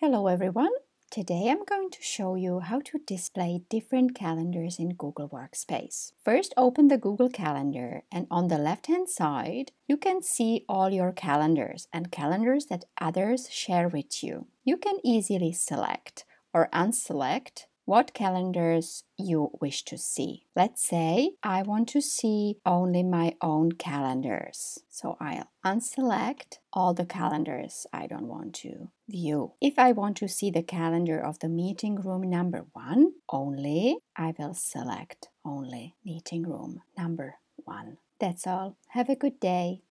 Hello everyone! Today I'm going to show you how to display different calendars in Google Workspace. First open the Google Calendar and on the left hand side you can see all your calendars and calendars that others share with you. You can easily select or unselect what calendars you wish to see. Let's say I want to see only my own calendars. So I'll unselect all the calendars I don't want to view. If I want to see the calendar of the meeting room number one only, I will select only meeting room number one. That's all. Have a good day.